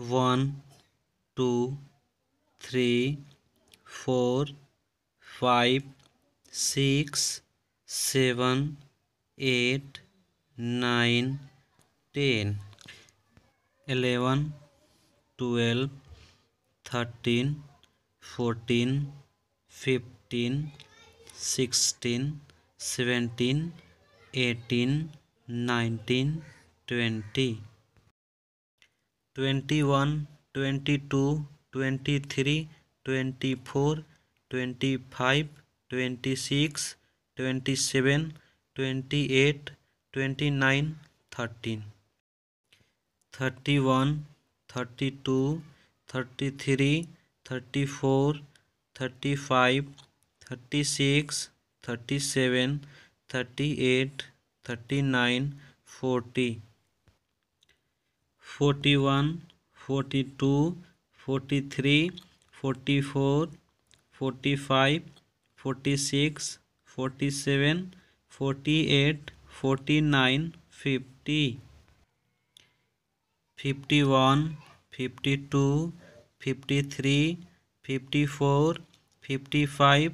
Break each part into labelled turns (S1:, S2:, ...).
S1: One two three four five six seven eight nine ten eleven twelve thirteen fourteen fifteen sixteen seventeen eighteen nineteen twenty twenty one, twenty two, twenty three, twenty four, twenty five, twenty six, twenty seven, twenty eight, twenty nine, thirteen, thirty one, thirty two, thirty three, thirty four, thirty five, thirty six, thirty seven, thirty eight, thirty nine, forty. 41, 42, 43, 44, 45, 46, 47, 48, 49, 50, 51, 52, 53, 54, 55,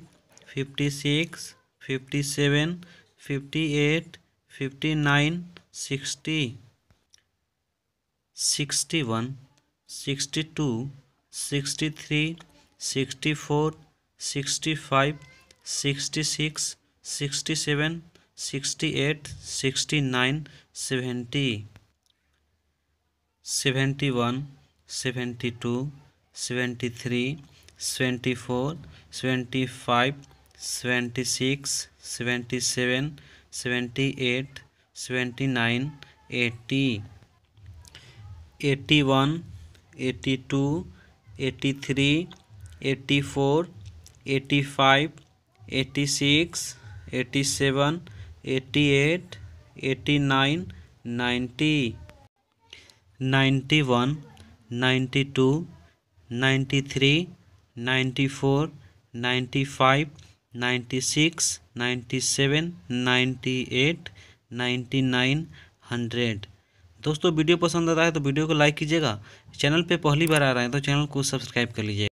S1: 56, 57, 58, 59, 60. Sixty one sixty two sixty three sixty four sixty five sixty six sixty seven sixty eight sixty nine seventy seventy one seventy two seventy three seventy four seventy five seventy six seventy seven seventy eight seventy nine eighty eighty one eighty two eighty three eighty four eighty five eighty six eighty seven eighty eight eighty nine ninety ninety one ninety two ninety three ninety four ninety five ninety six ninety seven ninety eight ninety nine hundred दोस्तों video पसंद आता है तो video को like कीजिएगा channel पे पहली बार आ रहे हैं तो चैनल को सब्सक्राइब कर लीजिएगा